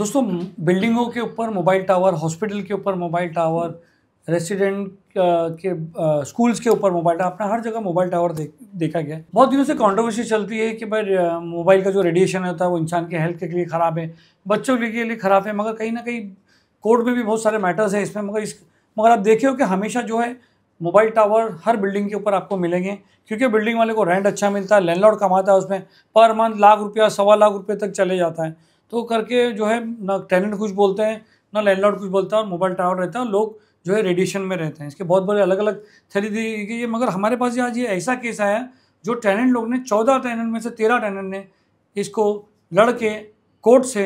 दोस्तों बिल्डिंगों के ऊपर मोबाइल टावर हॉस्पिटल के ऊपर मोबाइल टावर रेसिडेंट के स्कूल्स के ऊपर मोबाइल टावर अपना हर जगह मोबाइल टावर दे, देखा गया बहुत दिनों से कंट्रोवर्सी चलती है कि भाई मोबाइल का जो रेडिएशन होता है वो इंसान के हेल्थ के लिए ख़राब है बच्चों के लिए ख़राब है मगर कहीं ना कहीं कोर्ट में भी बहुत सारे मैटर्स हैं इसमें मगर इस मगर आप देखे हो कि हमेशा जो है मोबाइल टावर हर बिल्डिंग के ऊपर आपको मिलेंगे क्योंकि बिल्डिंग वाले को रेंट अच्छा मिलता है लैंडलॉर्ड कमाता है उसमें पर मंथ लाख रुपया सवा लाख रुपये तक चले जाता है तो करके जो है ना टेनेंट कुछ बोलते हैं ना लैंडलॉर्ड कुछ बोलता है और मोबाइल टावर रहता है और लोग जो है रेडिएशन में रहते हैं इसके बहुत बड़े अलग अलग थेरी दी गई है मगर हमारे पास आज ये ऐसा केस आया जो टेनेंट लोग ने चौदह टेनेंट में से तेरह टेनेंट ने इसको लड़ के कोर्ट से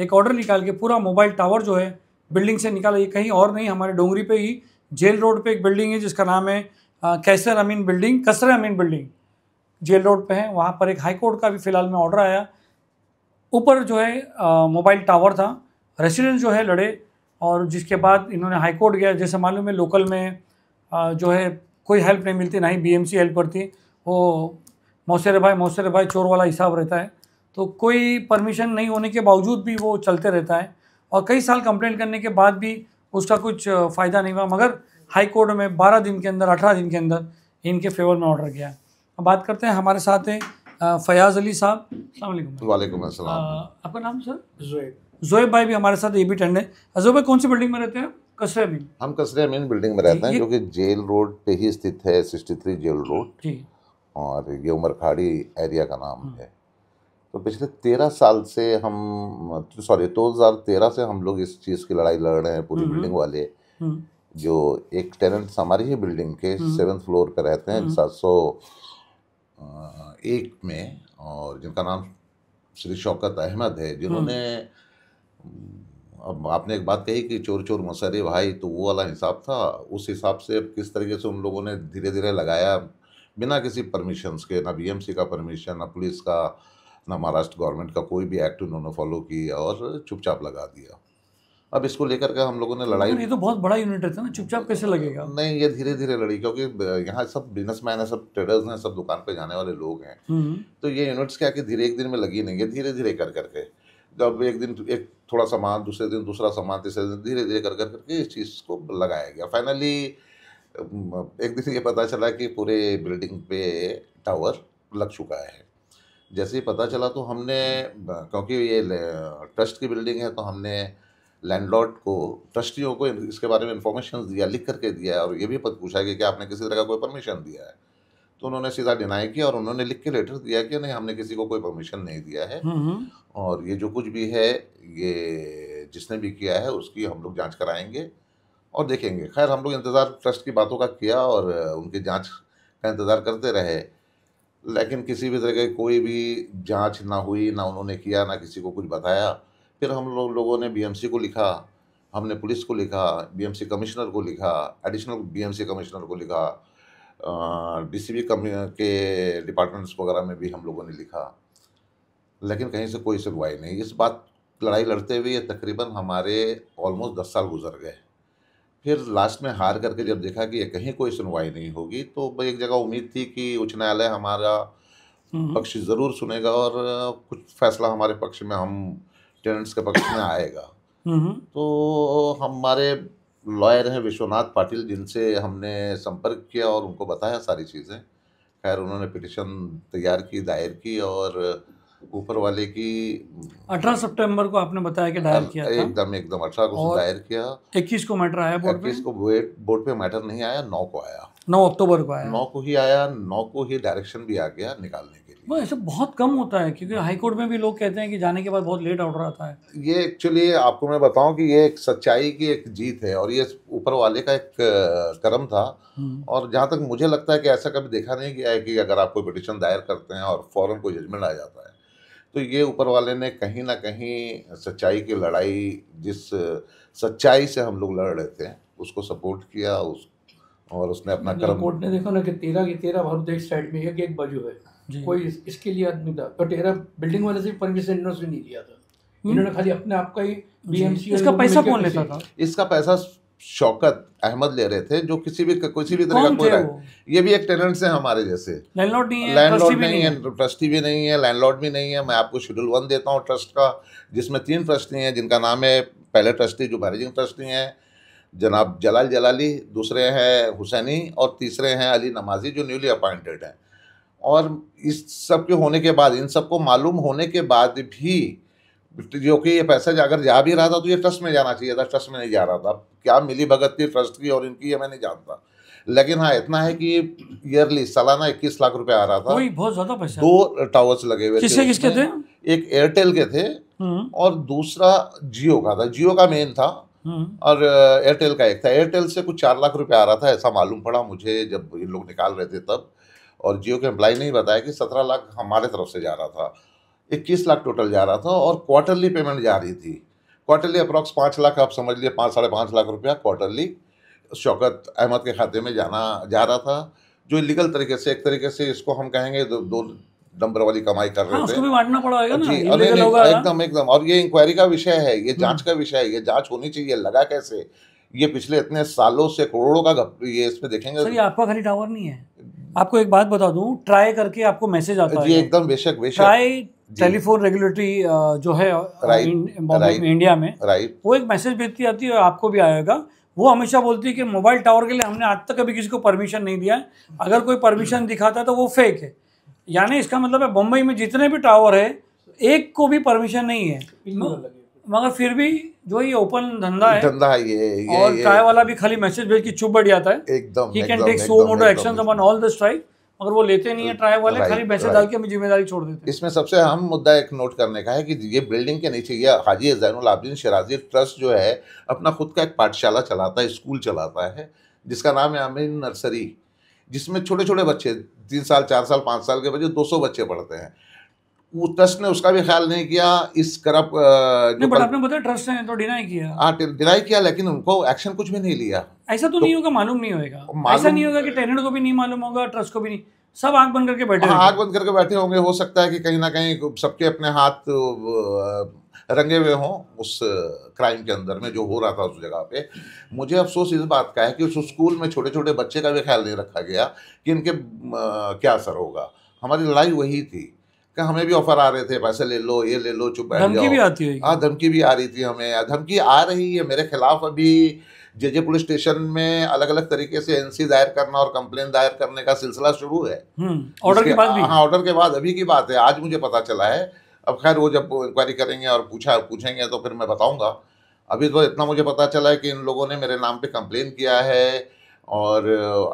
एक ऑर्डर निकाल के पूरा मोबाइल टावर जो है बिल्डिंग से निकाला ये कहीं और नहीं हमारे डोंगरी पे ही जेल रोड पे एक बिल्डिंग है जिसका नाम है कैसर अमीन बिल्डिंग कसर अमीन बिल्डिंग जेल रोड पे है वहाँ पर एक हाई कोर्ट का भी फ़िलहाल में ऑर्डर आया ऊपर जो है मोबाइल टावर था रेसिडेंट जो है लड़े और जिसके बाद इन्होंने हाई कोर्ट गया जैसे मालूम है लोकल में आ, जो है कोई हेल्प नहीं मिलती ना ही बी हेल्प करती वो मौसेरे भाई मौसेरे भाई चोर वाला हिसाब रहता है तो कोई परमिशन नहीं होने के बावजूद भी वो चलते रहता है और कई साल कंप्लेंट करने के बाद भी उसका कुछ फ़ायदा नहीं हुआ मगर हाई कोर्ट में बारह दिन के अंदर अठारह दिन के अंदर इनके फेवर में ऑर्डर गया अब बात करते हैं हमारे साथ हैं फयाज़ अली साहब वालेकुम आपका नाम सर जोएब जोएब भाई भी हमारे साथ ये भी ठंड है जोएब कौन सी बिल्डिंग में रहते हैं कसरे अमीन हम कसरे अमीन बिल्डिंग में रहते हैं जो कि जेल रोड पे ही स्थित है सिक्सटी थ्री जेल रोड और ये उमरखाड़ी एरिया का नाम हाँ। है तो पिछले तेरह साल से हम सॉरी दो हज़ार तेरह से हम लोग इस चीज़ की लड़ाई लड़ रहे हैं पूरी बिल्डिंग हम्म, वाले हम्म। जो एक टेनेंट हमारी ही बिल्डिंग के सेवन फ्लोर पर रहते हैं हम्म। सात सौ एक में और जिनका नाम श्री शौकत अहमद है जिन्होंने अब आपने एक बात कही कि चोर चोर मसरे भाई तो वो वाला हिसाब था उस हिसाब से अब किस तरीके से उन लोगों ने धीरे धीरे लगाया बिना किसी परमिशंस के ना बीएमसी का परमिशन ना पुलिस का ना महाराष्ट्र गवर्नमेंट का कोई भी एक्ट उन्होंने फॉलो किया और चुपचाप लगा दिया अब इसको लेकर के हम लोगों ने तो लड़ाई ये तो बहुत बड़ा यूनिट रहता है ना चुपचाप कैसे लगेगा नहीं ये धीरे धीरे लड़ी क्योंकि यहाँ सब बिजनेसमैन है सब ट्रेडर्स हैं सब दुकान पे जाने वाले लोग हैं हम्म। तो ये यूनिट्स क्या कि धीरे एक दिन में लगी नहीं है धीरे धीरे कर करके जब एक दिन एक थोड़ा सामान दूसरे दिन दूसरा सामान तीसरे दिन धीरे धीरे कर कर करके इस चीज़ को लगाया गया फाइनली एक दिन ये पता चला कि पूरे बिल्डिंग पे टावर लग चुका है जैसे ही पता चला तो हमने क्योंकि ये ट्रस्ट की बिल्डिंग है तो हमने लैंडलॉर्ड को ट्रस्टियों को इसके बारे में इंफॉर्मेशन दिया लिख करके दिया और ये भी पूछा कि क्या आपने किसी तरह का कोई परमिशन दिया है तो उन्होंने सीधा डिनाई किया और उन्होंने लिख के लेटर दिया कि नहीं हमने किसी को कोई परमिशन नहीं दिया है हम्म, हम्म। और ये जो कुछ भी है ये जिसने भी किया है उसकी हम लोग जाँच कराएंगे और देखेंगे खैर हम लोग इंतज़ार ट्रस्ट की बातों का किया और उनकी जाँच का इंतज़ार करते रहे लेकिन किसी भी तरह की कोई भी जांच ना हुई ना उन्होंने किया ना किसी को कुछ बताया फिर हम लोग लोगों ने बीएमसी को लिखा हमने पुलिस को लिखा बीएमसी कमिश्नर को लिखा एडिशनल बीएमसी कमिश्नर को लिखा डीसीबी कमी के डिपार्टमेंट्स वगैरह में भी हम लोगों ने लिखा लेकिन कहीं से कोई सुनवाई नहीं इस बात लड़ाई लड़ते हुए तकरीबन हमारे ऑलमोस्ट दस साल गुजर गए फिर लास्ट में हार करके जब देखा कि ये कहीं कोई सुनवाई नहीं होगी तो एक जगह उम्मीद थी कि उच्च न्यायालय हमारा हम्म। पक्ष ज़रूर सुनेगा और कुछ फैसला हमारे पक्ष में हम टेनेंट्स के पक्ष में आएगा हम्म। तो हमारे लॉयर हैं विश्वनाथ पाटिल जिनसे हमने संपर्क किया और उनको बताया सारी चीज़ें खैर उन्होंने पिटिशन तैयार की दायर की और ऊपर वाले की अठारह सितंबर को आपने बताया कि दायर किया एकदम एकदम अठारह को दायर किया इक्कीस को मैटर आया बोर्ड इक्कीस को बोर्ड पे मैटर नहीं आया नौ को आया नौ अक्टूबर को आया नौ को ही आया नौ को ही डायरेक्शन भी आ गया निकालने के लिए वो ऐसे बहुत कम होता है क्योंकि हाईकोर्ट में भी लोग कहते हैं कि जाने के बाद बहुत लेट ऑर्डर रहा है ये एक्चुअली आपको मैं बताऊं कि ये एक सच्चाई की एक जीत है और ये ऊपर वाले का एक कर्म था हम्म। और जहाँ तक मुझे लगता है कि ऐसा कभी देखा नहीं गया है कि अगर आप कोई पिटिशन दायर करते हैं और फ़ौरन कोई जजमेंट आ जाता है तो ये ऊपर वाले ने कहीं ना कहीं सच्चाई की लड़ाई जिस सच्चाई से हम लोग लड़ रहे थे उसको सपोर्ट किया उस और उसने अपना कर्म कोर्ट ने देखा ना कि तेरह की तेरह भारत एक साइड में एक एक बाजू है कोई इसके लिए आदमी था बट तेरह बिल्डिंग वाले से परमिशन इन्होंने नहीं लिया था हम्म। इन्होंने खाली अपने आप का ही बीएमसी इसका पैसा कौन लेता था इसका पैसा शौकत अहमद ले रहे थे जो किसी भी किसी भी तरह का कोई ये भी एक टेनेंट है हमारे जैसे लैंडलॉर्ड नहीं है नहीं, नहीं है ट्रस्टी भी नहीं है लैंडलॉर्ड भी नहीं है मैं आपको शेड्यूल वन देता हूँ ट्रस्ट का जिसमें तीन ट्रस्टी हैं जिनका नाम है पहले ट्रस्टी जो मैनेजिंग ट्रस्टी हैं जनाब जलाल जलाली दूसरे हैं हुसैनी और तीसरे हैं अली नमाजी जो न्यूली अपॉइंटेड हैं और इस सब के होने के बाद इन सबको मालूम होने के बाद भी जो कि ये पैसा अगर जा भी रहा था तो ये ट्रस्ट में जाना चाहिए था ट्रस्ट में नहीं जा रहा था क्या मिली भगत थी ट्रस्ट की और इनकी ये मैं नहीं जानता लेकिन हाँ इतना है कि ईयरली सालाना इक्कीस लाख रुपया आ रहा था बहुत ज्यादा पैसा दो टावर्स लगे हुए किसके किसके थे एक एयरटेल के थे हम्म। और दूसरा जियो का था जियो का मेन था हम्म। और एयरटेल का एक था एयरटेल से कुछ चार लाख रुपया आ रहा था ऐसा मालूम पड़ा मुझे जब इन लोग निकाल रहे थे तब और जियो के एम्प्लाई ने बताया कि सत्रह लाख हमारे तरफ से जा रहा था इक्कीस लाख टोटल जा रहा था और क्वार्टरली पेमेंट जा रही थी क्वार्टरली अप्रॉक्स पाँच लाख आप समझ लिए पाँच साढ़े पाँच लाख रुपया क्वार्टरली शौकत अहमद के खाते में जाना जा रहा था जो लीगल तरीके से एक तरीके से इसको हम कहेंगे दो, दो नंबर वाली कमाई कर रहे हाँ, थे उसको भी बांटना पड़ा जी अरे एकदम एकदम और ये इंक्वायरी का विषय है ये हम्म। जांच का विषय है ये जांच होनी चाहिए लगा कैसे ये पिछले इतने सालों से करोड़ों का ये इसमें देखेंगे तो सर ये आपका खाली टावर नहीं है आपको एक बात बता दूं ट्राई करके आपको मैसेज आता है जी एकदम बेशक बेशक ट्राई टेलीफोन रेगुलेटरी जो है इंडिया में वो एक मैसेज भेजती आती है आपको भी आएगा वो हमेशा बोलती है कि मोबाइल टावर के लिए हमने आज तक कभी किसी को परमिशन नहीं दिया है अगर कोई परमिशन दिखाता है तो वो फेक है यानी इसका मतलब है बम्बई में जितने भी टावर है एक को भी परमिशन नहीं है मगर फिर भी जो ये ओपन धंधा है धंधा है ये, ये और ये, वाला भी खाली मैसेज भेज के चुप बढ़ जाता है एकदम ही can take suo motu action all the strike मगर वो लेते नहीं है ट्राइब वाले खाली पैसे डाल के जिम्मेदारी छोड़ देते इसमें सबसे अहम मुद्दा एक नोट करने का है कि ये बिल्डिंग के नीचे यह हाजी जैनुल आबदीन शराजी ट्रस्ट जो है अपना खुद का एक पाठशाला चलाता है स्कूल चलाता है जिसका नाम है आमिर नर्सरी जिसमें छोटे छोटे बच्चे तीन साल चार साल पाँच साल के बच्चे सौ बच्चे पढ़ते हैं ट्रस्ट ने उसका भी ख्याल नहीं किया इस करप्ट तो डिनाई हाँ, किया लेकिन उनको एक्शन कुछ भी नहीं लिया ऐसा तो, तो नहीं होगा मालूम नहीं होगा ऐसा नहीं होगा कि टेनेंट को भी नहीं मालूम होगा ट्रस्ट को भी नहीं सब आग बंद करके बैठे हाँ, आग बंद करके बैठे होंगे हो सकता है कि कहीं ना कहीं सबके अपने हाथ रंगे हुए हों उस क्राइम के अंदर में जो हो रहा था उस जगह पे मुझे अफसोस इस बात का है कि उस स्कूल में छोटे छोटे बच्चे का भी ख्याल नहीं रखा गया कि इनके आ, क्या असर होगा हमारी लड़ाई वही थी कि हमें भी ऑफर आ रहे थे पैसे ले लो ये ले लो चुप बैठ धमकी भी आती है हाँ धमकी भी आ रही थी हमें धमकी आ रही है मेरे खिलाफ अभी जे जे पुलिस स्टेशन में अलग अलग तरीके से एनसी दायर करना और कंप्लेन दायर करने का सिलसिला शुरू है ऑर्डर हम्म, के बाद भी हाँ ऑर्डर के बाद अभी की बात है आज मुझे पता चला है अब खैर वो जब इंक्वायरी करेंगे और पूछा पूछेंगे तो फिर मैं बताऊंगा अभी तो इतना मुझे पता चला है कि इन लोगों ने मेरे नाम पे कंप्लेन किया है और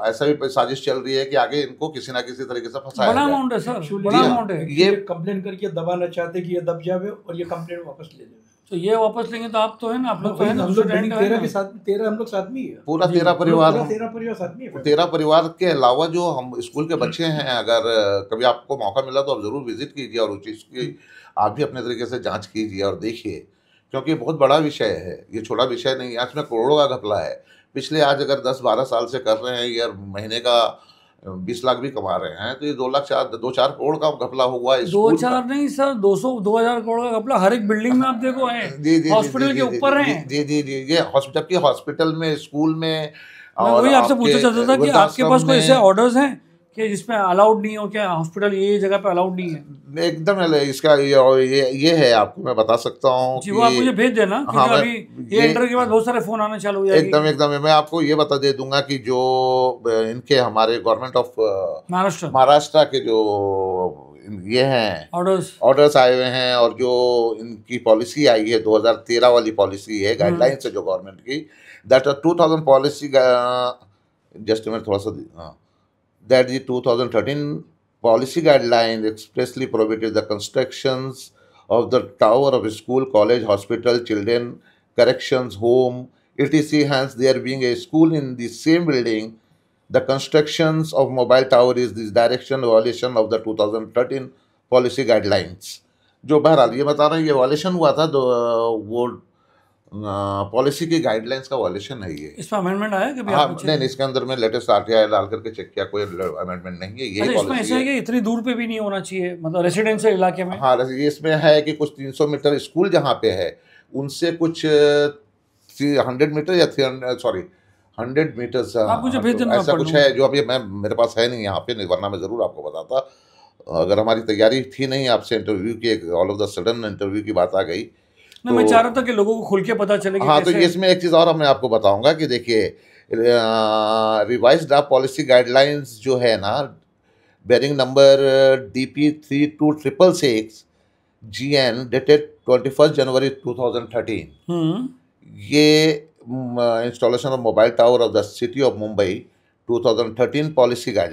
ऐसा भी साजिश चल रही है कि आगे इनको किसी ना किसी तरीके से फंसाया बड़ा अमाउंट है सर बड़ा अमाउंट है ये कंप्लेन करके दबाना चाहते कि ये दब जावे और ये कंप्लेन वापस ले जाए तो ये वापस लेंगे तो आप तो है ना आप लोग तो है ना हम लोग तेरह के साथ तेरह हम लोग साथ में ही है पूरा तेरह परिवार तेरह परिवार साथ में है तो तेरह परिवार के अलावा जो हम स्कूल के बच्चे हैं अगर कभी आपको मौका मिला तो आप ज़रूर विजिट कीजिए और उस चीज़ की आप भी अपने तरीके से जाँच कीजिए और देखिए क्योंकि बहुत बड़ा विषय है ये छोटा विषय नहीं है में करोड़ों का घपला है पिछले आज अगर दस बारह साल से कर रहे हैं या महीने का बीस लाख भी कमा रहे हैं तो ये दो लाख चार दो चार करोड़ का घपला हुआ है दो चार नहीं सर दो सौ दो हजार करोड़ का घपला हर एक बिल्डिंग में आप देखो है हॉस्पिटल के ऊपर है जी जी जी ये हॉस्पिटल जबकि हॉस्पिटल में स्कूल में वही आपसे पूछना चाहता था कि आपके पास कोई ऐसे ऑर्डर्स हैं कि जिसमें अलाउड नहीं हो क्या हॉस्पिटल ये जगह पे अलाउड नहीं है एकदम इसका ये ये, ये है आपको मैं बता सकता हूँ मुझे भेज देना हाँ, अभी ये, ये इंटर के बाद बहुत सारे फोन आने चालू हो एकदम एकदम मैं आपको ये बता दे दूंगा कि जो इनके हमारे गवर्नमेंट ऑफ महाराष्ट्र महाराष्ट्र के जो ये हैं ऑर्डर्स ऑर्डर्स आए हुए हैं और जो इनकी पॉलिसी आई है 2013 वाली पॉलिसी है गाइडलाइंस हम्म। है जो गवर्नमेंट की that two thousand policy just मैं थोड़ा सा that the 2013 policy guidelines expressly prohibited the constructions of the tower of a school, college, hospital, children, corrections, home, etc. Hence, there being a school in the same building, the constructions of mobile tower is this direction violation of the 2013 policy guidelines. जो बहरहाल ये बता रहे हैं ये वॉलेशन हुआ था दो वो पॉलिसी की गाइडलाइंस का वॉलेशन है ये इसमें अमेंडमेंट आया कि हाँ नहीं नहीं इसके अंदर में लेटेस्ट आर डाल करके चेक किया कोई अमेंडमेंट नहीं है ये अच्छा, इसमें ऐसा है कि इतनी दूर पे भी नहीं होना चाहिए मतलब रेसिडेंशियल इलाके में हाँ इसमें है कि कुछ 300 मीटर स्कूल जहाँ पे है उनसे कुछ हंड्रेड मीटर या थ्री सॉरी हंड्रेड हाँ, मीटर हाँ, तो ऐसा कुछ है जो अभी मैं मेरे पास है नहीं यहाँ पे वरना मैं ज़रूर आपको बताता अगर हमारी तैयारी थी नहीं आपसे इंटरव्यू की एक all of the sudden interview की बात आ गई तो, मैं चाह रहा था कि लोगों को खुल के पता चले हाँ तो इसमें एक चीज़ और मैं आपको बताऊंगा कि देखिए रिवाइज ड्राफ्ट पॉलिसी गाइडलाइंस जो है ना bearing number D P three two triple six G N dated twenty first January two thousand thirteen ये installation of mobile tower of the city of Mumbai 2013 policy are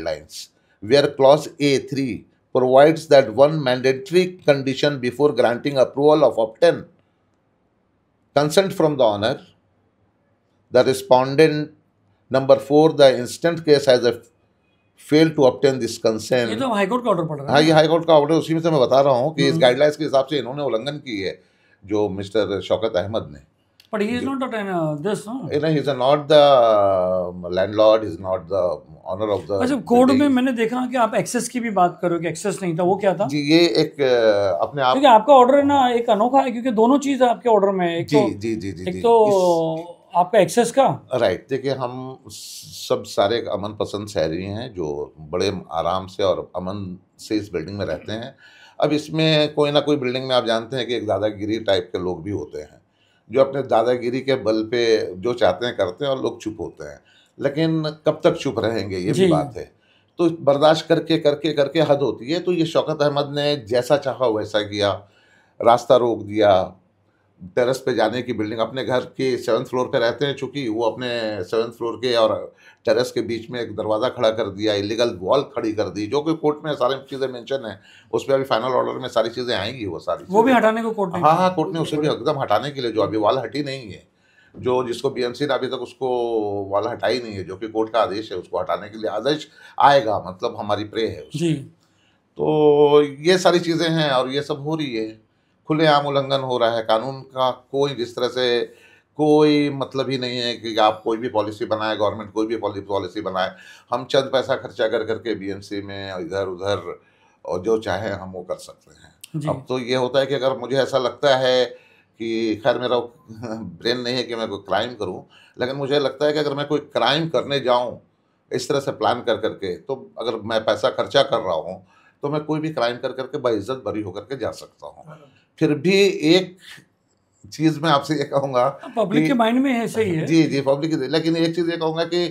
where A three provides that one mandatory condition before granting approval of obtain consent from the owner. The respondent number 4 the instant case has a fail to obtain this consent ये तो high court का order पड़ रहा है हाँ ये high court का order उसी में से मैं बता रहा हूँ कि इस गाइडलाइंस हम्म। के हिसाब से इन्होंने उल्लंघन की है जो मिस्टर शौकत अहमद ने But he is uh, not the uh, um, this, no? You know, he is not the landlord, He is not the owner of the. अच्छा कोड में मैंने देखा कि आप एक्सेस की भी बात कर रहे हो कि एक्सेस नहीं था वो क्या था जी ये एक uh, अपने आप क्योंकि आपका ऑर्डर है ना एक अनोखा है क्योंकि दोनों चीज है आपके ऑर्डर में एक जी, तो जी जी जी एक तो आपका एक्सेस का राइट right, देखिए हम सब सारे अमन पसंद शहरी हैं जो बड़े आराम से और अमन से इस बिल्डिंग में रहते हैं अब इसमें कोई ना कोई बिल्डिंग में आप जानते हैं कि एक दादागिरी टाइप के लोग भी होते हैं जो अपने दादागिरी के बल पे जो चाहते हैं करते हैं और लोग चुप होते हैं लेकिन कब तक चुप रहेंगे ये भी बात है तो बर्दाश्त करके करके करके हद होती है तो ये शौकत अहमद ने जैसा चाहा वैसा किया रास्ता रोक दिया टेरेस पे जाने की बिल्डिंग अपने घर के सेवन्थ फ्लोर पे रहते हैं चूँकि वो अपने सेवन्थ फ्लोर के और टेरेस के बीच में एक दरवाज़ा खड़ा कर दिया इलीगल वॉल खड़ी कर दी जो कि कोर्ट में सारी चीज़ें मेंशन है उस पर अभी फाइनल ऑर्डर में सारी चीज़ें आएंगी वो सारी वो भी हटाने को कोर्ट हाँ हाँ कोर्ट ने उसे भी एकदम हटाने के लिए जो अभी वाल हटी नहीं है जो जिसको बीएमसी ने अभी तक उसको वाला हटाई नहीं है जो कि कोर्ट का आदेश है उसको हटाने के लिए आदेश आएगा मतलब हमारी प्रे है उसकी तो ये सारी चीज़ें हैं और ये सब हो रही है खुलेआम उल्लंघन हो रहा है कानून का कोई जिस तरह से कोई मतलब ही नहीं है कि आप कोई भी पॉलिसी बनाए गवर्नमेंट कोई भी पॉलिसी बनाए हम चंद पैसा खर्चा कर करके बीएमसी में इधर उधर और जो चाहे हम वो कर सकते हैं अब तो ये होता है कि अगर मुझे ऐसा लगता है कि खैर मेरा ब्रेन नहीं है कि मैं कोई क्राइम करूं लेकिन मुझे लगता है कि अगर मैं कोई क्राइम करने जाऊं इस तरह से प्लान कर करके तो अगर मैं पैसा खर्चा कर रहा हूं तो मैं कोई भी क्राइम कर करके बाइज्जत भरी होकर के जा सकता हूँ फिर भी एक चीज मैं आपसे ये कहूंगा पब्लिक के माइंड में है सही है जी जी पब्लिक लेकिन एक चीज़ ये कहूंगा कि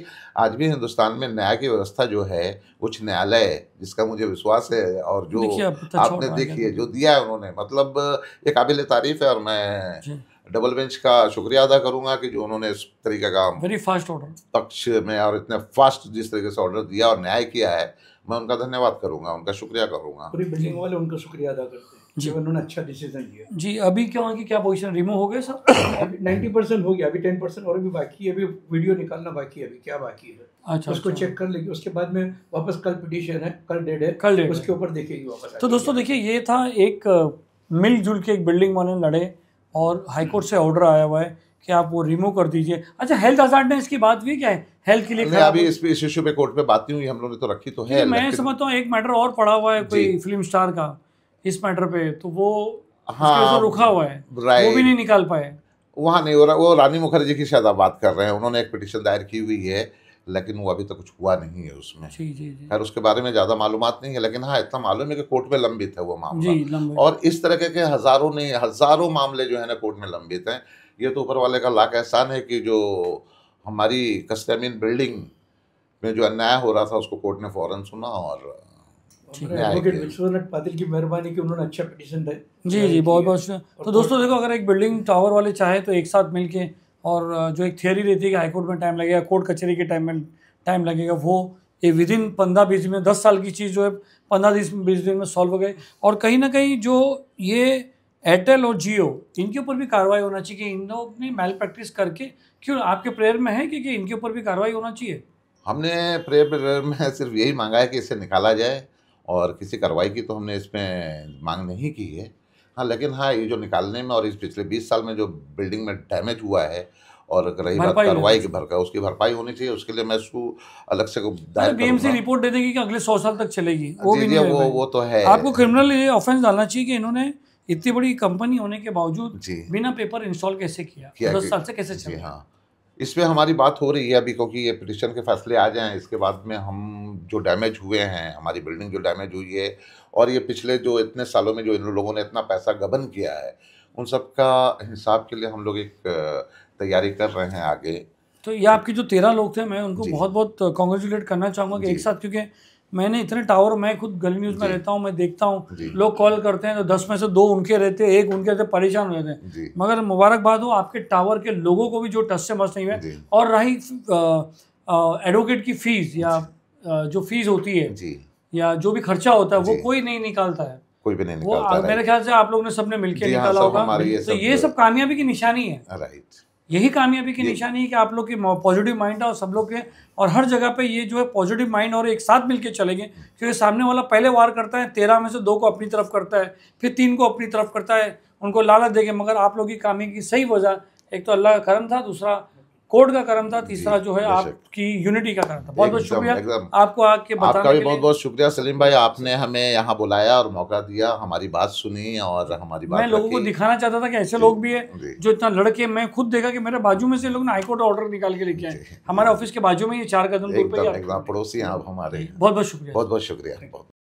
आज भी हिंदुस्तान में न्याय की व्यवस्था जो है उच्च न्यायालय जिसका मुझे विश्वास है और जो आपने देखिए जो दिया है उन्होंने मतलब ये काबिल तारीफ है और मैं डबल बेंच का शुक्रिया अदा करूंगा कि जो उन्होंने इस तरीके का वेरी फास्ट ऑर्डर पक्ष में और इतने फास्ट जिस तरीके से ऑर्डर दिया और न्याय किया है मैं उनका धन्यवाद करूंगा उनका शुक्रिया करूंगा पूरी बिल्डिंग वाले उनका शुक्रिया अदा करते हैं जी उन्होंने अच्छा डिसीजन लिया जी अभी क्या की क्या पोजीशन रिमूव हो गए सर अभी नाइन्टी परसेंट हो गया अभी टेन परसेंट और अभी बाकी है अभी वीडियो निकालना बाकी है अभी क्या बाकी है अच्छा उसको चेक अच्छा। कर लेगी उसके बाद में वापस कल पिटिशन है कल डेट है कल डेट उसके ऊपर देखेगी वापस तो दोस्तों देखिए ये था एक मिलजुल के एक बिल्डिंग वाले लड़े और हाईकोर्ट से ऑर्डर आया हुआ है कि आप वो रिमूव कर दीजिए अच्छा हेल्थ ने की बात भी क्या है हेल्थ के लिए मैं अभी इस इस इशू पे कोर्ट पे बात नहीं हुई हम लोगों ने तो रखी तो है मैं समझता हूँ एक मैटर और पड़ा हुआ है कोई फिल्म स्टार का इस मैटर पे तो वो हाँ रुखा हुआ है वो भी नहीं निकाल पाए वहाँ नहीं हो रहा वो रानी मुखर्जी की शायद बात कर रहे हैं उन्होंने एक पिटिशन दायर की हुई है लेकिन वो अभी तक तो कुछ हुआ नहीं है उसमें जी जी जी खैर उसके बारे में ज़्यादा मालूम नहीं है लेकिन हाँ इतना मालूम है कि कोर्ट में लंबित है वो मामला जी, और इस तरह के के हज़ारों नहीं हज़ारों मामले जो है ना कोर्ट में लंबित हैं ये तो ऊपर वाले का लाक एहसान है कि जो हमारी कस्टमिन बिल्डिंग में जो अन्याय हो रहा था उसको कोर्ट ने फ़ौरन सुना और की मेहरबानी उन्होंने अच्छा जी जी बहुत बहुत तो दोस्तों देखो अगर एक बिल्डिंग टावर वाले चाहे तो एक साथ मिलके और जो एक थियोरी रहती है कि हाईकोर्ट में टाइम लगेगा कोर्ट कचहरी के टाइम में टाइम लगेगा वो ये विद इन पंद्रह बीस में दस साल की चीज़ जो है पंद्रह बीस बीस दिन में सॉल्व हो गई और कहीं ना कहीं जो ये एयरटेल और जियो इनके ऊपर भी कार्रवाई होना चाहिए इन लोग ने मैल प्रैक्टिस करके क्यों आपके प्रेयर में है क्योंकि कि इनके ऊपर भी कार्रवाई होना चाहिए हमने प्रेयर में सिर्फ यही मांगा है कि इसे निकाला जाए और किसी कार्रवाई की तो हमने इसमें मांग नहीं की है हाँ लेकिन हाँ ये जो निकालने में और इस पिछले बीस साल में जो बिल्डिंग में डैमेज हुआ है और रही बात कार्रवाई की भरका उसकी भरपाई होनी चाहिए उसके लिए मैं इसको अलग से बीएमसी रिपोर्ट दे देगी कि अगले सौ साल तक चलेगी वो भी नहीं वो वो तो है आपको क्रिमिनल ऑफेंस डालना चाहिए कि इन्होंने इतनी बड़ी कंपनी होने के बावजूद बिना पेपर इंस्टॉल कैसे किया दस साल से कैसे चले हाँ इस पर हमारी बात हो रही है अभी क्योंकि ये पिटिशन के फैसले आ जाएं इसके बाद में हम जो डैमेज हुए हैं हमारी बिल्डिंग जो डैमेज हुई है और ये पिछले जो इतने सालों में जो इन लोगों ने इतना पैसा गबन किया है उन सब का हिसाब के लिए हम लोग एक तैयारी कर रहे हैं आगे तो ये आपके जो तेरह लोग थे मैं उनको बहुत बहुत कॉन्ग्रेचुलेट करना चाहूँगा कि एक साथ क्योंकि मैंने इतने टावर मैं खुद गली न्यूज़ में रहता हूँ मैं देखता हूँ लोग कॉल करते हैं तो दस में से दो उनके रहते हैं एक उनके रहते परेशान हो जाते हैं मगर मुबारकबाद हो आपके टावर के लोगों को भी जो टच से मस नहीं हुए और रही एडवोकेट की फीस या जो फीस होती है या जो भी खर्चा होता है वो कोई नहीं निकालता है कोई भी नहीं निकालता वो मेरे ख्याल से आप लोग ने सबने मिलकर हाँ, निकाला होगा तो ये सब कामयाबी की निशानी है राइट यही कामयाबी की निशानी है कि आप लोग के पॉजिटिव माइंड है और सब लोग के और हर जगह पे ये जो है पॉजिटिव माइंड और एक साथ मिलके चलेंगे क्योंकि सामने वाला पहले वार करता है तेरह में से दो को अपनी तरफ करता है फिर तीन को अपनी तरफ करता है उनको लालच देंगे मगर आप लोग की कामयाबी की सही वजह एक तो अल्लाह का करम था दूसरा कोर्ट का कर्म था तीसरा जो है आपकी यूनिटी का कर्म था बहुत बहुत शुक्रिया आपको आके आपका भी बहुत बहुत शुक्रिया सलीम भाई आपने हमें यहाँ बुलाया और मौका दिया हमारी बात सुनी और हमारी बात मैं लोगों को दिखाना चाहता था कि ऐसे लोग भी है जो इतना लड़के मैं खुद देखा कि मेरे बाजू में से लोग हाईकोर्ट ऑर्डर निकाल के लिखे आए हमारे ऑफिस के बाजू में ये चार कदम पड़ोसी आप हमारे बहुत बहुत शुक्रिया बहुत बहुत शुक्रिया